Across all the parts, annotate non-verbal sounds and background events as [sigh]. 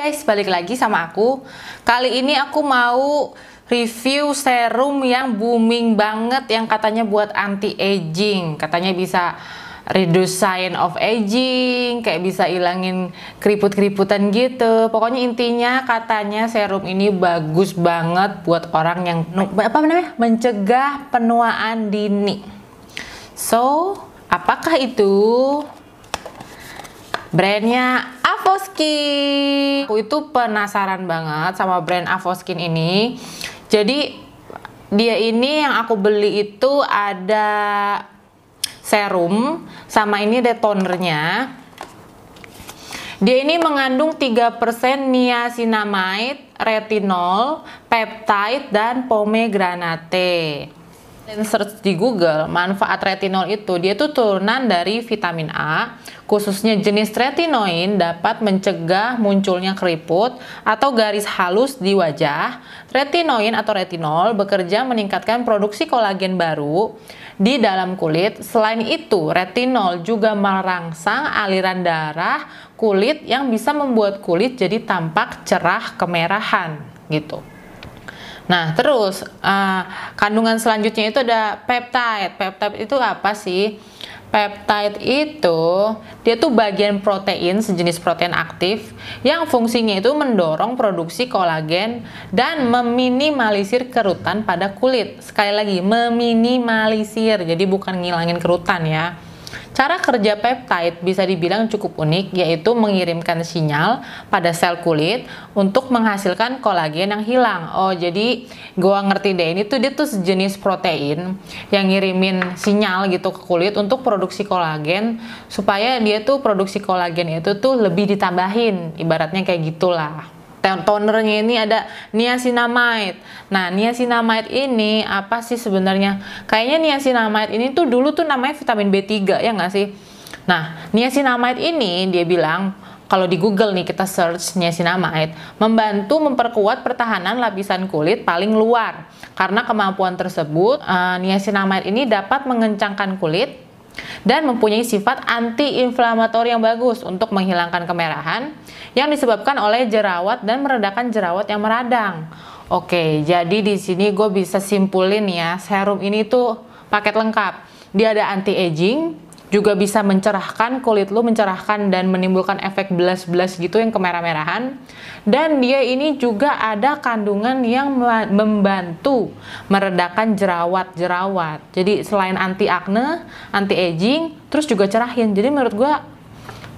guys, balik lagi sama aku. Kali ini aku mau review serum yang booming banget yang katanya buat anti aging. Katanya bisa reduce sign of aging, kayak bisa ilangin keriput-keriputan gitu. Pokoknya intinya katanya serum ini bagus banget buat orang yang apa namanya? mencegah penuaan dini. So, apakah itu? Brandnya Avoskin. Aku itu penasaran banget sama brand Avoskin ini. Jadi dia ini yang aku beli itu ada serum sama ini ada tonernya. Dia ini mengandung 3% niacinamide, retinol, peptide, dan pomegranate dan search di Google manfaat retinol itu dia itu turunan dari vitamin A khususnya jenis retinoin dapat mencegah munculnya keriput atau garis halus di wajah retinoin atau retinol bekerja meningkatkan produksi kolagen baru di dalam kulit selain itu retinol juga merangsang aliran darah kulit yang bisa membuat kulit jadi tampak cerah kemerahan gitu Nah, terus uh, kandungan selanjutnya itu ada peptide. Peptide itu apa sih? Peptide itu dia tuh bagian protein sejenis protein aktif yang fungsinya itu mendorong produksi kolagen dan meminimalisir kerutan pada kulit. Sekali lagi meminimalisir. Jadi bukan ngilangin kerutan ya. Cara kerja peptide bisa dibilang cukup unik yaitu mengirimkan sinyal pada sel kulit untuk menghasilkan kolagen yang hilang. Oh, jadi gua ngerti deh ini tuh dia tuh sejenis protein yang ngirimin sinyal gitu ke kulit untuk produksi kolagen supaya dia tuh produksi kolagen itu tuh lebih ditambahin ibaratnya kayak gitulah tonernya ini ada niacinamide. Nah, niacinamide ini apa sih sebenarnya? Kayaknya niacinamide ini tuh dulu tuh namanya vitamin B3 ya nggak sih? Nah, niacinamide ini dia bilang kalau di Google nih kita search niacinamide membantu memperkuat pertahanan lapisan kulit paling luar karena kemampuan tersebut uh, niacinamide ini dapat mengencangkan kulit dan mempunyai sifat antiinflamator yang bagus untuk menghilangkan kemerahan yang disebabkan oleh jerawat dan meredakan jerawat yang meradang. Oke, jadi di sini gue bisa simpulin ya, serum ini tuh paket lengkap. Dia ada anti aging, juga bisa mencerahkan kulit lu, mencerahkan dan menimbulkan efek belas-belas gitu yang kemerah-merahan. Dan dia ini juga ada kandungan yang membantu meredakan jerawat-jerawat. Jadi selain anti acne anti aging, terus juga cerahin. Jadi menurut gua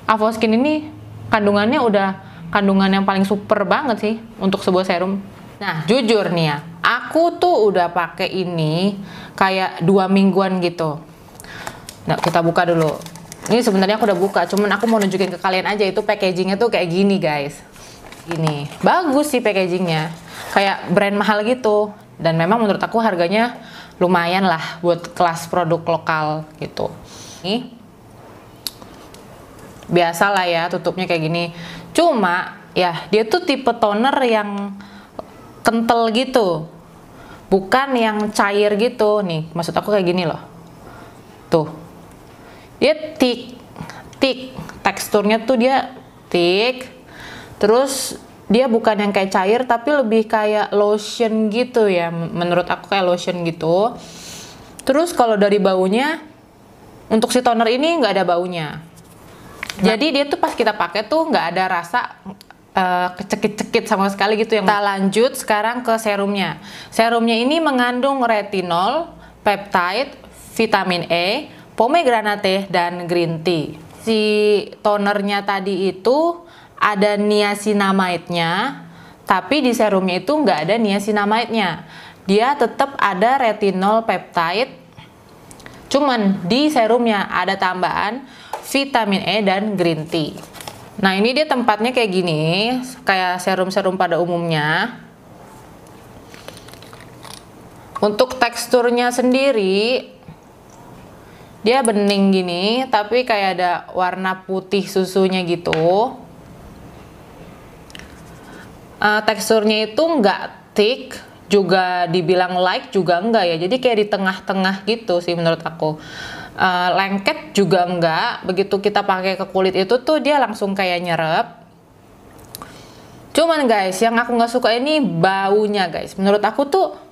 Avoskin ini kandungannya udah kandungan yang paling super banget sih untuk sebuah serum. Nah, jujur nih ya, aku tuh udah pakai ini kayak dua mingguan gitu Nah, kita buka dulu. Ini sebenarnya aku udah buka, cuman aku mau nunjukin ke kalian aja itu packagingnya tuh kayak gini guys. Gini, bagus sih packagingnya. Kayak brand mahal gitu. Dan memang menurut aku harganya lumayan lah buat kelas produk lokal gitu. Ini Biasa lah ya tutupnya kayak gini. Cuma ya dia tuh tipe toner yang kental gitu. Bukan yang cair gitu nih. Maksud aku kayak gini loh. Tuh dia tik tik teksturnya tuh dia tik terus dia bukan yang kayak cair tapi lebih kayak lotion gitu ya menurut aku kayak lotion gitu terus kalau dari baunya untuk si toner ini nggak ada baunya nah. jadi dia tuh pas kita pakai tuh nggak ada rasa uh, kecekit-cekit sama sekali gitu yang kita lanjut sekarang ke serumnya serumnya ini mengandung retinol peptide vitamin E pomegranate dan green tea. Si tonernya tadi itu ada niacinamide-nya, tapi di serumnya itu nggak ada niacinamide-nya. Dia tetap ada retinol peptide, cuman di serumnya ada tambahan vitamin E dan green tea. Nah ini dia tempatnya kayak gini, kayak serum-serum pada umumnya. Untuk teksturnya sendiri dia bening gini tapi kayak ada warna putih susunya gitu uh, teksturnya itu nggak thick juga dibilang light juga enggak ya jadi kayak di tengah-tengah gitu sih menurut aku uh, lengket juga enggak begitu kita pakai ke kulit itu tuh dia langsung kayak nyerap cuman guys yang aku nggak suka ini baunya guys menurut aku tuh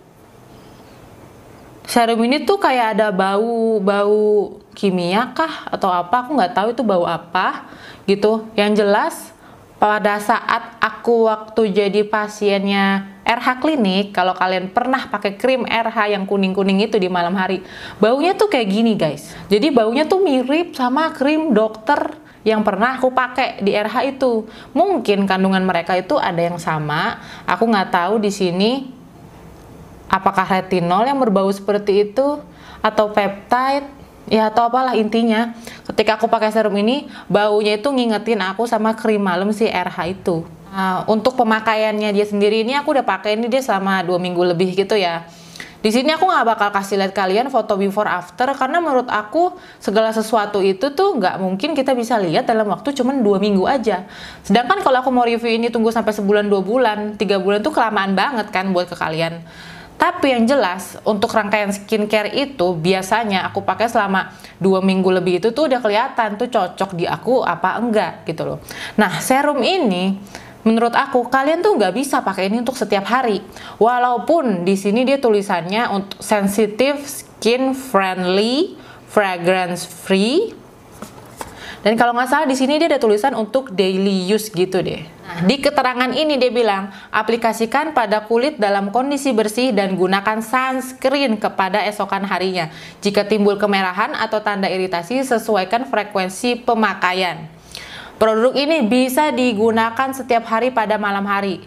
serum ini tuh kayak ada bau bau kimia kah atau apa aku nggak tahu itu bau apa gitu yang jelas pada saat aku waktu jadi pasiennya RH klinik kalau kalian pernah pakai krim RH yang kuning-kuning itu di malam hari baunya tuh kayak gini guys jadi baunya tuh mirip sama krim dokter yang pernah aku pakai di RH itu mungkin kandungan mereka itu ada yang sama aku nggak tahu di sini apakah retinol yang berbau seperti itu atau peptide ya atau apalah intinya ketika aku pakai serum ini baunya itu ngingetin aku sama krim malam si RH itu nah, untuk pemakaiannya dia sendiri ini aku udah pakai ini dia selama dua minggu lebih gitu ya di sini aku nggak bakal kasih lihat kalian foto before after karena menurut aku segala sesuatu itu tuh nggak mungkin kita bisa lihat dalam waktu cuman dua minggu aja. Sedangkan kalau aku mau review ini tunggu sampai sebulan dua bulan, tiga bulan tuh kelamaan banget kan buat ke kalian. Tapi yang jelas untuk rangkaian skincare itu biasanya aku pakai selama dua minggu lebih itu tuh udah kelihatan tuh cocok di aku apa enggak gitu loh. Nah serum ini menurut aku kalian tuh nggak bisa pakai ini untuk setiap hari walaupun di sini dia tulisannya untuk sensitive skin friendly fragrance free dan kalau nggak salah di sini dia ada tulisan untuk daily use gitu deh di keterangan ini dia bilang, aplikasikan pada kulit dalam kondisi bersih dan gunakan sunscreen kepada esokan harinya. Jika timbul kemerahan atau tanda iritasi, sesuaikan frekuensi pemakaian. Produk ini bisa digunakan setiap hari pada malam hari.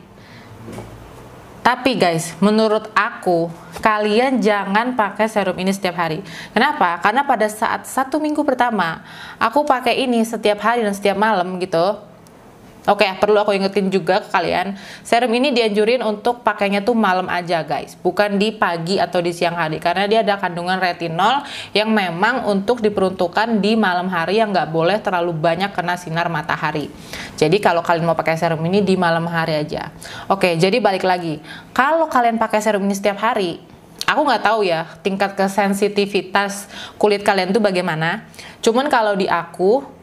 Tapi guys, menurut aku, kalian jangan pakai serum ini setiap hari. Kenapa? Karena pada saat satu minggu pertama, aku pakai ini setiap hari dan setiap malam gitu Oke, okay, perlu aku ingetin juga ke kalian, serum ini dianjurin untuk pakainya tuh malam aja guys, bukan di pagi atau di siang hari, karena dia ada kandungan retinol yang memang untuk diperuntukkan di malam hari yang nggak boleh terlalu banyak kena sinar matahari. Jadi kalau kalian mau pakai serum ini di malam hari aja. Oke, okay, jadi balik lagi, kalau kalian pakai serum ini setiap hari, aku nggak tahu ya tingkat kesensitivitas kulit kalian tuh bagaimana. Cuman kalau di aku,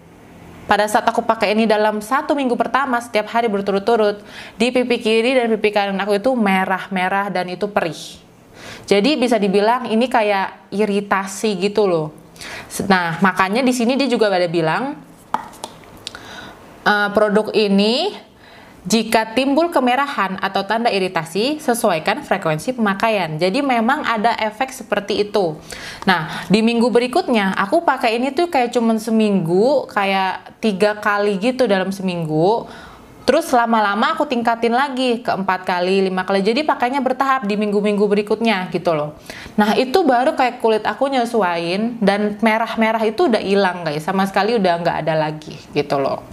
pada saat aku pakai ini dalam satu minggu pertama setiap hari berturut-turut, di pipi kiri dan pipi kanan aku itu merah-merah dan itu perih. Jadi bisa dibilang ini kayak iritasi gitu loh. Nah, makanya di sini dia juga ada bilang uh, produk ini jika timbul kemerahan atau tanda iritasi, sesuaikan frekuensi pemakaian. Jadi memang ada efek seperti itu. Nah, di minggu berikutnya, aku pakai ini tuh kayak cuman seminggu, kayak tiga kali gitu dalam seminggu. Terus lama-lama aku tingkatin lagi ke empat kali, lima kali. Jadi pakainya bertahap di minggu-minggu berikutnya gitu loh. Nah itu baru kayak kulit aku nyesuain dan merah-merah itu udah hilang guys. Sama sekali udah nggak ada lagi gitu loh.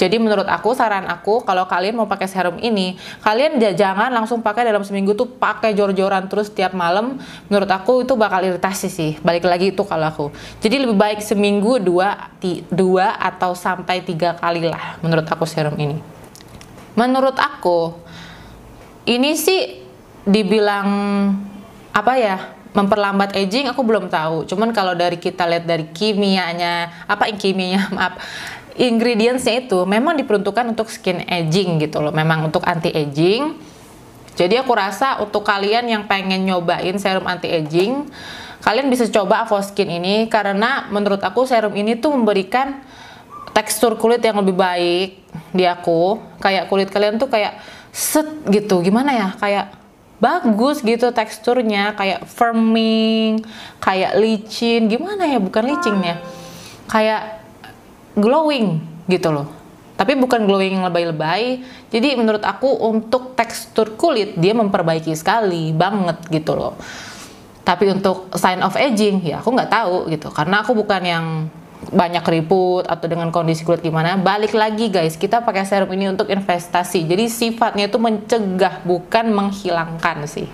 Jadi menurut aku saran aku kalau kalian mau pakai serum ini, kalian jangan langsung pakai dalam seminggu tuh pakai jor-joran terus tiap malam. Menurut aku itu bakal iritasi sih. Balik lagi itu kalau aku. Jadi lebih baik seminggu dua, dua atau sampai tiga kali lah menurut aku serum ini. Menurut aku ini sih dibilang apa ya memperlambat aging aku belum tahu cuman kalau dari kita lihat dari kimianya apa kimianya [laughs] maaf ingredientsnya itu memang diperuntukkan untuk skin aging gitu loh memang untuk anti aging jadi aku rasa untuk kalian yang pengen nyobain serum anti aging kalian bisa coba Avoskin ini karena menurut aku serum ini tuh memberikan tekstur kulit yang lebih baik di aku kayak kulit kalian tuh kayak set gitu gimana ya kayak bagus gitu teksturnya kayak firming kayak licin gimana ya bukan licinnya kayak glowing gitu loh. Tapi bukan glowing yang lebay-lebay. Jadi menurut aku untuk tekstur kulit dia memperbaiki sekali banget gitu loh. Tapi untuk sign of aging ya aku nggak tahu gitu karena aku bukan yang banyak keriput atau dengan kondisi kulit gimana balik lagi guys kita pakai serum ini untuk investasi jadi sifatnya itu mencegah bukan menghilangkan sih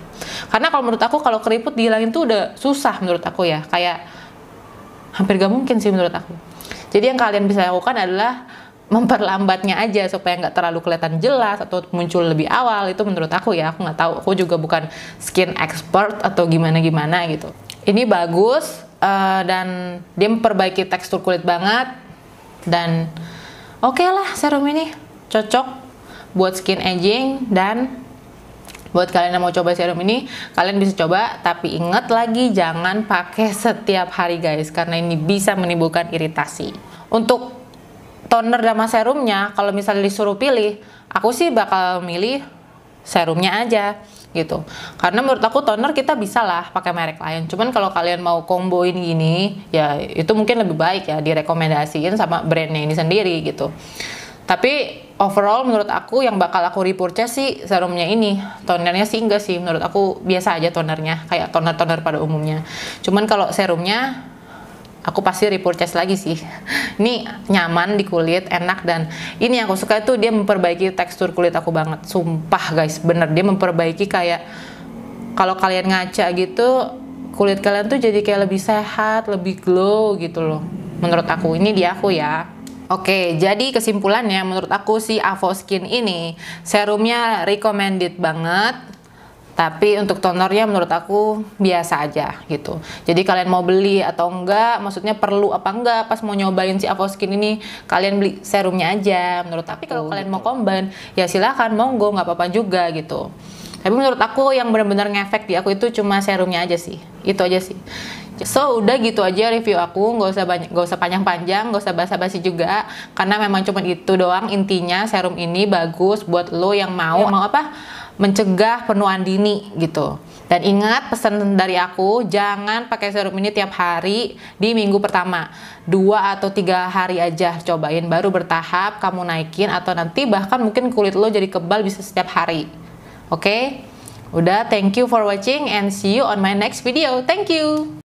karena kalau menurut aku kalau keriput dihilangin tuh udah susah menurut aku ya kayak hampir gak mungkin sih menurut aku jadi yang kalian bisa lakukan adalah memperlambatnya aja supaya nggak terlalu kelihatan jelas atau muncul lebih awal itu menurut aku ya aku nggak tahu aku juga bukan skin expert atau gimana gimana gitu ini bagus uh, dan dia memperbaiki tekstur kulit banget dan oke okay lah serum ini cocok buat skin aging dan Buat kalian yang mau coba serum ini, kalian bisa coba, tapi inget lagi jangan pakai setiap hari guys, karena ini bisa menimbulkan iritasi. Untuk toner sama serumnya, kalau misalnya disuruh pilih, aku sih bakal milih serumnya aja gitu. Karena menurut aku toner kita bisa lah pakai merek lain. Cuman kalau kalian mau komboin gini, ya itu mungkin lebih baik ya direkomendasiin sama brandnya ini sendiri gitu. Tapi overall menurut aku yang bakal aku repurchase sih serumnya ini tonernya sih enggak sih menurut aku biasa aja tonernya kayak toner-toner pada umumnya cuman kalau serumnya aku pasti repurchase lagi sih [laughs] ini nyaman di kulit enak dan ini yang aku suka itu dia memperbaiki tekstur kulit aku banget sumpah guys bener dia memperbaiki kayak kalau kalian ngaca gitu kulit kalian tuh jadi kayak lebih sehat lebih glow gitu loh menurut aku ini di aku ya Oke, jadi kesimpulannya menurut aku si Avoskin ini serumnya recommended banget. Tapi untuk tonernya menurut aku biasa aja gitu. Jadi kalian mau beli atau enggak, maksudnya perlu apa enggak pas mau nyobain si Avoskin ini, kalian beli serumnya aja menurut aku. Tapi kalau oh, kalian mau gitu. combine, ya silahkan monggo nggak apa-apa juga gitu. Tapi menurut aku yang benar-benar ngefek di aku itu cuma serumnya aja sih. Itu aja sih. So udah gitu aja review aku, nggak usah banyak, nggak usah panjang-panjang, nggak usah basa-basi juga, karena memang cuma itu doang intinya serum ini bagus buat lo yang mau yang mau apa mencegah penuaan dini gitu. Dan ingat pesan dari aku, jangan pakai serum ini tiap hari di minggu pertama. Dua atau tiga hari aja cobain, baru bertahap kamu naikin atau nanti bahkan mungkin kulit lo jadi kebal bisa setiap hari. Oke? Okay? Udah, thank you for watching and see you on my next video. Thank you!